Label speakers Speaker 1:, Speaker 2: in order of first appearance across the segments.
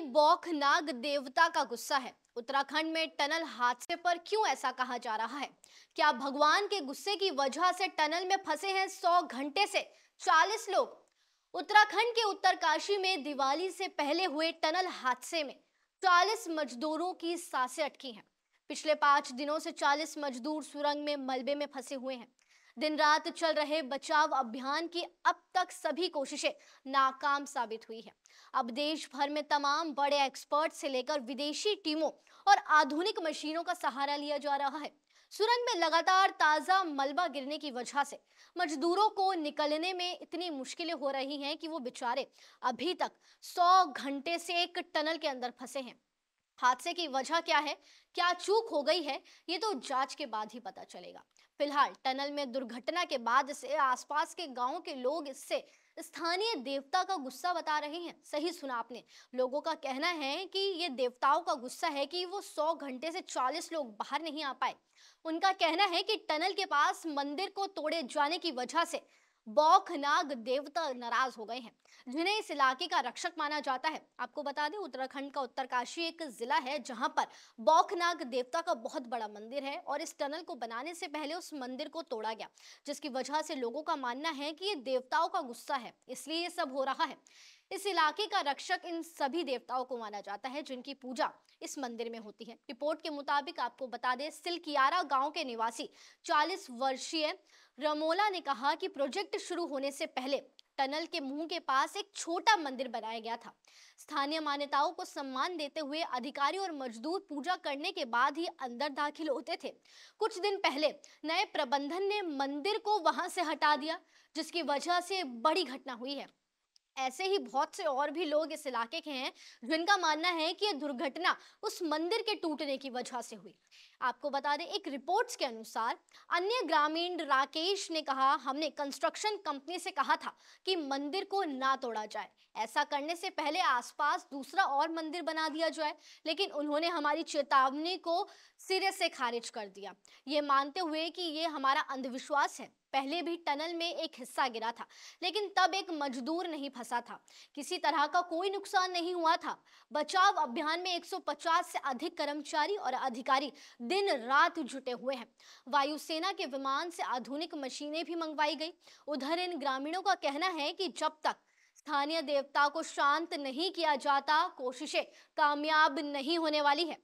Speaker 1: देवी बौखनाग देवता का गुस्सा है उत्तराखंड में टनल हादसे पर क्यों ऐसा कहा जा रहा है क्या भगवान के गुस्से की वजह से टनल में फंसे हैं 100 घंटे से 40 लोग उत्तराखंड के उत्तरकाशी में दिवाली से पहले हुए टनल हादसे में 40 मजदूरों की सांसें अटकी हैं पिछले पांच दिनों से 40 मजदूर सुरंग में मलबे में फंसे हुए हैं दिन रात चल रहे बचाव अभियान की अब तक सभी कोशिशें नाकाम साबित हुई है अब देश भर में तमाम बड़े एक्सपर्ट से लेकर विदेशी टीमों और आधुनिक मशीनों का सहारा लिया जा रहा है सुरंग में लगातार ताजा मलबा गिरने की वजह से मजदूरों को निकलने में इतनी मुश्किलें हो रही हैं कि वो बेचारे अभी तक 100 घंटे से एक टनल के अंदर फंसे हैं हादसे की वजह क्या है क्या चूक हो गई है ये तो जांच के बाद ही पता चलेगा फिलहाल टनल में दुर्घटना के बाद से आसपास के गांव के लोग इससे स्थानीय देवता का गुस्सा बता रहे हैं सही सुना आपने लोगों का कहना है कि ये देवताओं का गुस्सा है कि वो 100 घंटे से 40 लोग बाहर नहीं आ पाए उनका कहना है कि टनल के पास मंदिर को तोड़े जाने की वजह से बौखनाग देवता नाराज हो गए हैं जिन्हें इस इलाके का रक्षक माना जाता है आपको बता दें उत्तराखंड का उत्तरकाशी एक जिला है जहां पर बौखनाग देवता का बहुत बड़ा मंदिर है और इस टनल को बनाने से पहले उस मंदिर को तोड़ा गया जिसकी वजह से लोगों का मानना है कि ये देवताओं का गुस्सा है इसलिए ये सब हो रहा है इस इलाके का रक्षक इन सभी देवताओं को माना जाता है जिनकी पूजा इस मंदिर में होती है रिपोर्ट के मुताबिक आपको बता दें सिलकियारा गांव के निवासी 40 वर्षीय रमोला ने कहा कि प्रोजेक्ट शुरू होने से पहले टनल के मुंह के पास एक छोटा मंदिर बनाया गया था स्थानीय मान्यताओं को सम्मान देते हुए अधिकारी और मजदूर पूजा करने के बाद ही अंदर दाखिल होते थे कुछ दिन पहले नए प्रबंधन ने मंदिर को वहां से हटा दिया जिसकी वजह से बड़ी घटना हुई है ऐसे ही बहुत से और भी लोग इस इलाके के हैं जिनका मानना है कि यह दुर्घटना उस मंदिर के टूटने की वजह से हुई आपको बता दें एक रिपोर्ट्स के अनुसार अन्य ग्रामीण राकेश ने कहा हमने कंस्ट्रक्शन कंपनी से कहा था कि मंदिर को ना तोड़ा जाए ऐसा करने से पहले आसपास दूसरा और मंदिर बना दिया जाए लेकिन उन्होंने हमारी चेतावनी को सिरे से खारिज कर दिया ये मानते हुए कि ये हमारा अंधविश्वास है पहले भी टनल में एक हिस्सा गिरा था लेकिन तब एक मजदूर नहीं फंसा था किसी तरह का कोई नुकसान नहीं हुआ था बचाव अभियान में 150 से अधिक कर्मचारी और अधिकारी दिन रात जुटे हुए हैं वायुसेना के विमान से आधुनिक मशीनें भी मंगवाई गई उधर इन ग्रामीणों का कहना है कि जब तक स्थानीय देवता को शांत नहीं किया जाता कोशिशें कामयाब नहीं होने वाली है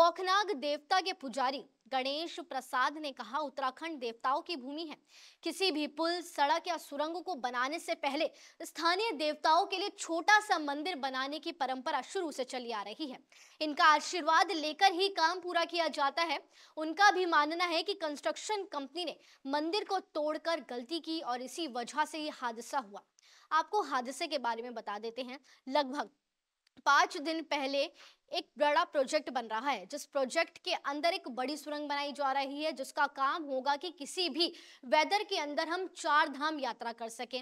Speaker 1: बौखनाग देवता के पुजारी गणेश प्रसाद ने कहा उत्तराखंड देवताओं की भूमि है किसी भी पुल सड़क या सुरंग को बनाने से पहले स्थानीय देवताओं के लिए छोटा सा मंदिर बनाने की परंपरा शुरू से चली आ रही है इनका आशीर्वाद लेकर ही काम पूरा किया जाता है उनका भी मानना है कि कंस्ट्रक्शन कंपनी ने मंदिर को तोड़कर गलती की और इसी वजह से ये हादसा हुआ आपको हादसे के बारे में बता देते हैं लगभग पांच दिन पहले एक बड़ा प्रोजेक्ट बन रहा है जिस प्रोजेक्ट के अंदर एक बड़ी सुरंग बनाई जा रही है जिसका काम होगा कि किसी भी वेदर के अंदर हम चार धाम यात्रा कर सकें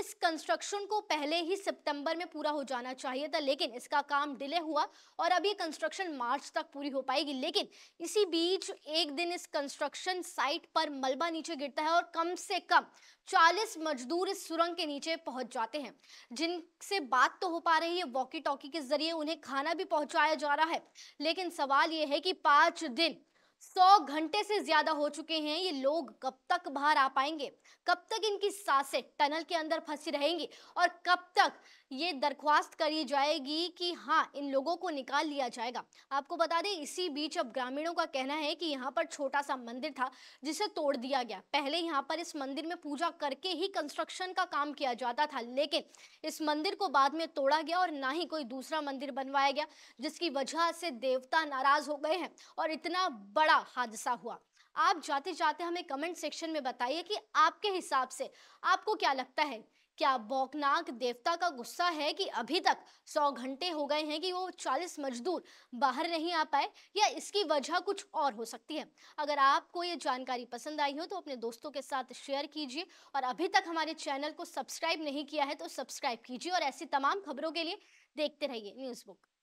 Speaker 1: इस कंस्ट्रक्शन को पहले ही सितंबर में पूरा हो जाना चाहिए था लेकिन इसका काम डिले हुआ और अब कंस्ट्रक्शन मार्च तक पूरी हो पाएगी लेकिन इसी बीच एक दिन इस कंस्ट्रक्शन साइट पर मलबा नीचे गिरता है और कम से कम चालीस मजदूर इस सुरंग के नीचे पहुंच जाते हैं जिनसे बात तो हो पा रही है वॉकी टॉकी के जरिए उन्हें खाना भी पहुंचा पहुंचाया जा रहा है लेकिन सवाल यह है कि पांच दिन सौ घंटे से ज्यादा हो चुके हैं ये लोग कब तक बाहर आ पाएंगे कब तक इनकी सांसें टनल के अंदर फंसी रहेंगी और कब तक ये दरख्वास्त करी जाएगी कि हाँ इन लोगों को निकाल लिया जाएगा आपको बता दें इसी बीच अब ग्रामीणों का कहना है कि यहाँ पर छोटा सा मंदिर था जिसे तोड़ दिया गया पहले यहाँ पर इस मंदिर में पूजा करके ही कंस्ट्रक्शन का काम किया जाता था लेकिन इस मंदिर को बाद में तोड़ा गया और ना ही कोई दूसरा मंदिर बनवाया गया जिसकी वजह से देवता नाराज हो गए हैं और इतना बड़ा हादसा हुआ आप जाते जाते हमें कमेंट सेक्शन में बताइए कि आपके हिसाब से आपको क्या लगता है क्या बौकनाक देवता का गुस्सा है कि अभी तक सौ घंटे हो गए हैं कि वो चालीस मजदूर बाहर नहीं आ पाए या इसकी वजह कुछ और हो सकती है अगर आपको ये जानकारी पसंद आई हो तो अपने दोस्तों के साथ शेयर कीजिए और अभी तक हमारे चैनल को सब्सक्राइब नहीं किया है तो सब्सक्राइब कीजिए और ऐसी तमाम खबरों के लिए देखते रहिए न्यूज़ बुक